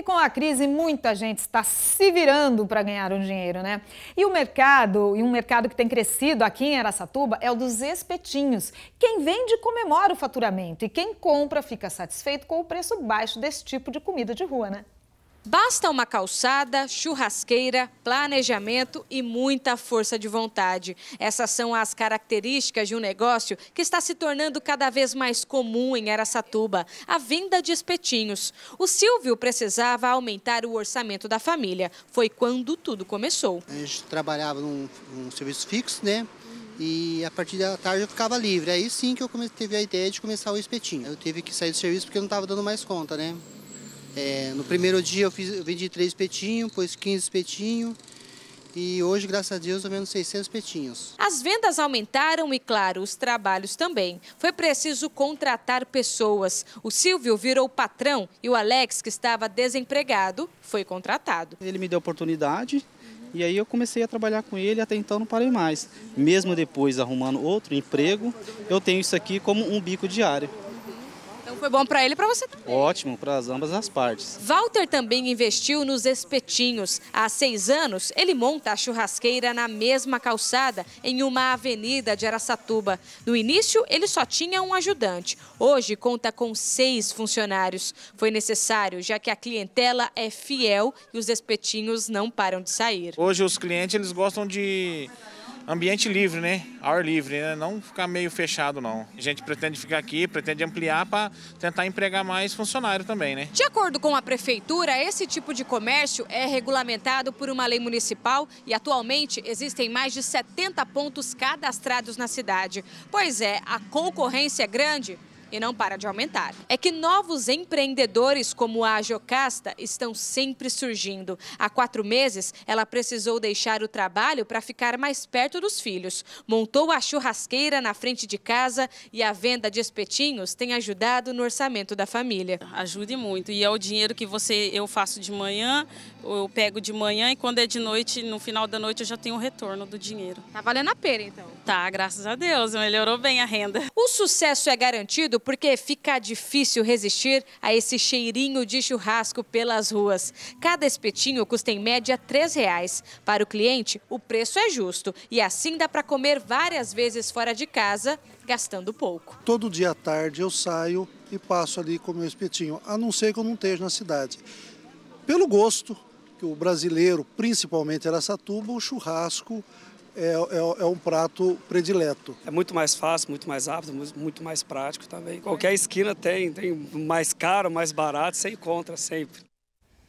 E com a crise, muita gente está se virando para ganhar um dinheiro, né? E o mercado, e um mercado que tem crescido aqui em Aracatuba, é o dos espetinhos. Quem vende comemora o faturamento e quem compra fica satisfeito com o preço baixo desse tipo de comida de rua, né? Basta uma calçada, churrasqueira, planejamento e muita força de vontade. Essas são as características de um negócio que está se tornando cada vez mais comum em Aracatuba, a venda de espetinhos. O Silvio precisava aumentar o orçamento da família. Foi quando tudo começou. A gente trabalhava num, num serviço fixo, né? E a partir da tarde eu ficava livre. Aí sim que eu comecei teve a ideia de começar o espetinho. Eu tive que sair do serviço porque eu não estava dando mais conta, né? É, no primeiro dia eu, fiz, eu vendi três espetinhos, depois 15 espetinhos. E hoje, graças a Deus, ao menos 600 petinhos. As vendas aumentaram e, claro, os trabalhos também. Foi preciso contratar pessoas. O Silvio virou patrão e o Alex, que estava desempregado, foi contratado. Ele me deu oportunidade uhum. e aí eu comecei a trabalhar com ele até então não parei mais. Mesmo depois arrumando outro emprego, eu tenho isso aqui como um bico diário. Foi bom para ele e para você também. Ótimo, para ambas as partes. Walter também investiu nos espetinhos. Há seis anos, ele monta a churrasqueira na mesma calçada, em uma avenida de Aracatuba. No início, ele só tinha um ajudante. Hoje, conta com seis funcionários. Foi necessário, já que a clientela é fiel e os espetinhos não param de sair. Hoje, os clientes eles gostam de ambiente livre, né? Ar livre, né? Não ficar meio fechado, não. A gente pretende ficar aqui, pretende ampliar para tentar empregar mais funcionário também, né? De acordo com a prefeitura, esse tipo de comércio é regulamentado por uma lei municipal e atualmente existem mais de 70 pontos cadastrados na cidade. Pois é, a concorrência é grande e não para de aumentar. É que novos empreendedores como a Jocasta estão sempre surgindo. Há quatro meses, ela precisou deixar o trabalho para ficar mais perto dos filhos. Montou a churrasqueira na frente de casa e a venda de espetinhos tem ajudado no orçamento da família. Ajude muito e é o dinheiro que você eu faço de manhã, eu pego de manhã e quando é de noite, no final da noite eu já tenho o retorno do dinheiro. Está valendo a pena então? Tá, graças a Deus, melhorou bem a renda. O sucesso é garantido porque fica difícil resistir a esse cheirinho de churrasco pelas ruas. Cada espetinho custa em média R$ reais. Para o cliente, o preço é justo e assim dá para comer várias vezes fora de casa, gastando pouco. Todo dia à tarde eu saio e passo ali com meu espetinho, a não ser que eu não esteja na cidade. Pelo gosto, que o brasileiro, principalmente Aracatuba, o churrasco é, é, é, um prato predileto. É muito mais fácil, muito mais rápido, muito mais prático também. Qualquer esquina tem, tem mais caro, mais barato, você encontra sempre.